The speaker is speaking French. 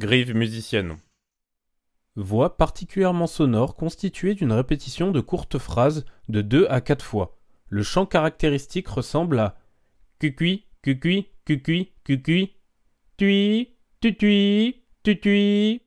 Grive musicienne. Voix particulièrement sonore constituée d'une répétition de courtes phrases de 2 à 4 fois. Le chant caractéristique ressemble à cucui, cucui, cucui, cucui, tui, tutui, tutui.